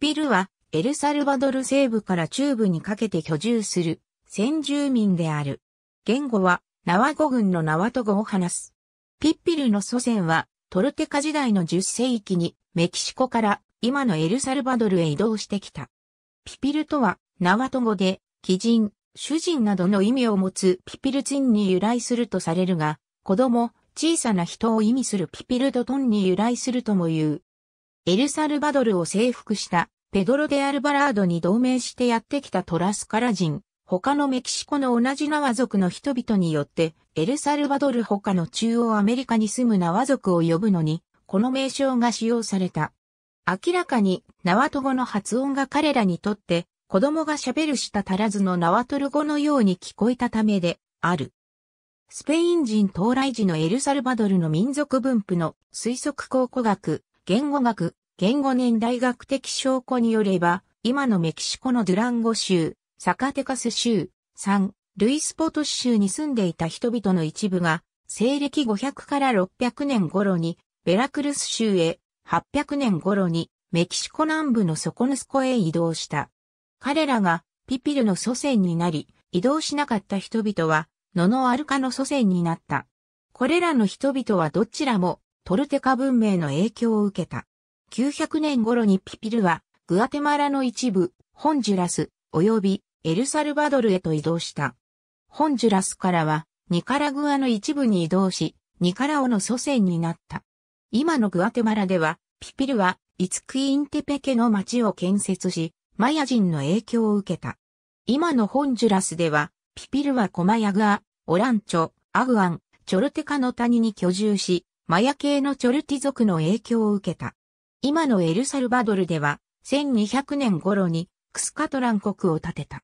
ピルは、エルサルバドル西部から中部にかけて居住する、先住民である。言語は、ナワゴ群のナワト語を話す。ピッピルの祖先は、トルテカ時代の10世紀に、メキシコから今のエルサルバドルへ移動してきた。ピピルとは、ナワト語で、鬼人、主人などの意味を持つピピル人ンに由来するとされるが、子供、小さな人を意味するピピルドトンに由来するとも言う。エルサルバドルを征服したペドロ・デ・アルバラードに同盟してやってきたトラスカラ人、他のメキシコの同じナワ族の人々によって、エルサルバドル他の中央アメリカに住むナワ族を呼ぶのに、この名称が使用された。明らかに、ナワト語の発音が彼らにとって、子供が喋るした足らずのナワトル語のように聞こえたためで、ある。スペイン人到来時のエルサルバドルの民族分布の推測考古学、言語学、言語年代学的証拠によれば、今のメキシコのドゥランゴ州、サカテカス州、3、ルイスポト州に住んでいた人々の一部が、西暦500から600年頃に、ベラクルス州へ、800年頃に、メキシコ南部のソコヌスコへ移動した。彼らが、ピピルの祖先になり、移動しなかった人々は、ノノアルカの祖先になった。これらの人々はどちらもトルテカ文明の影響を受けた。900年頃にピピルは、グアテマラの一部、ホンジュラス、及びエルサルバドルへと移動した。ホンジュラスからは、ニカラグアの一部に移動し、ニカラオの祖先になった。今のグアテマラでは、ピピルは、イツクインテペケの町を建設し、マヤ人の影響を受けた。今のホンジュラスでは、ピピルはコマヤグア、オランチョ、アグアン、チョルテカの谷に居住し、マヤ系のチョルティ族の影響を受けた。今のエルサルバドルでは、1200年頃にクスカトラン国を建てた。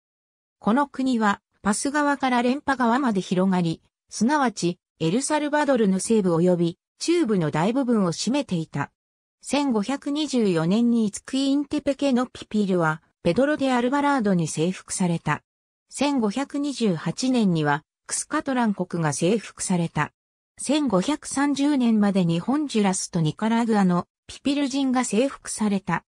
この国はパス川から連覇川まで広がり、すなわちエルサルバドルの西部及び中部の大部分を占めていた。1524年にイツクインテペケのピピールはペドロ・デ・アルバラードに征服された。1528年にはクスカトラン国が征服された。1530年までにホンジュラスとニカラグアのピピル人が征服された。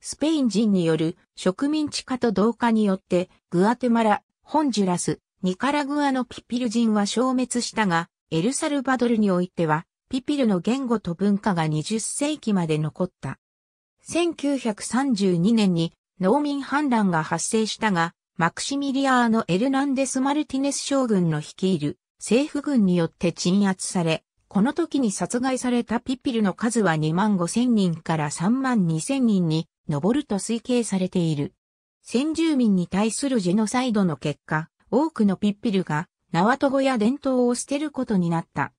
スペイン人による植民地化と同化によってグアテマラ、ホンジュラス、ニカラグアのピピル人は消滅したが、エルサルバドルにおいてはピピルの言語と文化が20世紀まで残った。1932年に農民反乱が発生したが、マクシミリアーノ・エルナンデス・マルティネス将軍の率いる政府軍によって鎮圧され、この時に殺害されたピピルの数は2万5千人から3万2千人に上ると推計されている。先住民に対するジェノサイドの結果、多くのピッピルが縄と語や伝統を捨てることになった。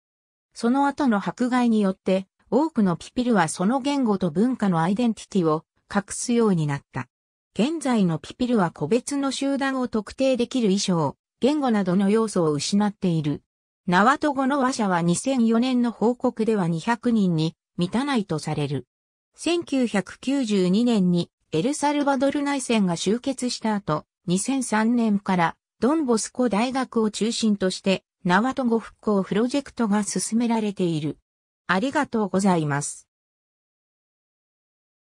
その後の迫害によって、多くのピピルはその言語と文化のアイデンティティを隠すようになった。現在のピピルは個別の集団を特定できる衣装、言語などの要素を失っている。縄と語の話者は2004年の報告では200人に満たないとされる。1992年にエルサルバドル内戦が終結した後、2003年からドンボスコ大学を中心として縄と語復興プロジェクトが進められている。ありがとうございます。